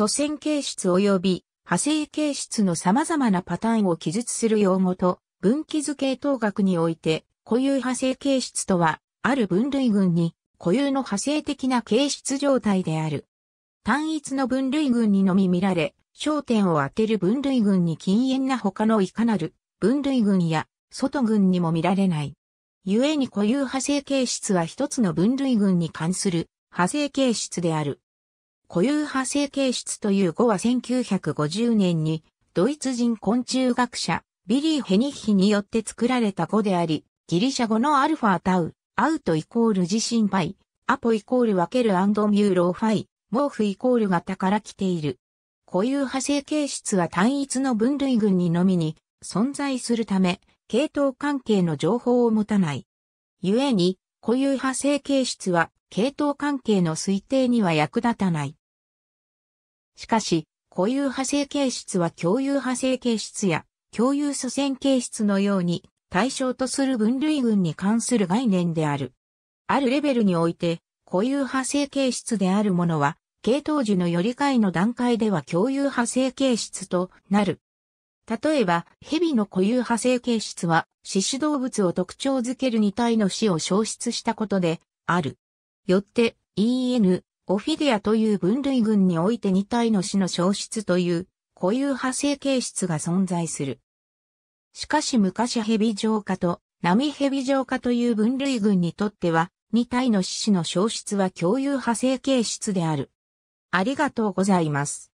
祖先形質及び派生形質の様々なパターンを記述する用語と分岐図形等学において固有派生形質とはある分類群に固有の派生的な形質状態である。単一の分類群にのみ見られ、焦点を当てる分類群に禁煙な他のいかなる分類群や外群にも見られない。故に固有派生形質は一つの分類群に関する派生形質である。固有派生形質という語は1950年にドイツ人昆虫学者ビリー・ヘニッヒによって作られた語であり、ギリシャ語のアルファタウ、アウトイコール地震パイ、アポイコール分けるアンドミューローファイ、毛布イコール型から来ている。固有派生形質は単一の分類群にのみに存在するため、系統関係の情報を持たない。故に、固有派生形質は系統関係の推定には役立たない。しかし、固有派生形質は共有派生形質や共有祖先形質のように対象とする分類群に関する概念である。あるレベルにおいて、固有派生形質であるものは、系統樹のより下位の段階では共有派生形質となる。例えば、蛇の固有派生形質は、死種動物を特徴づける2体の死を消失したことで、ある。よって、EN、オフィディアという分類群において2体の種の消失という固有派生形質が存在する。しかし昔ヘビ浄化と波ヘビ浄化という分類群にとっては、2体の種子の消失は共有派生形質である。ありがとうございます。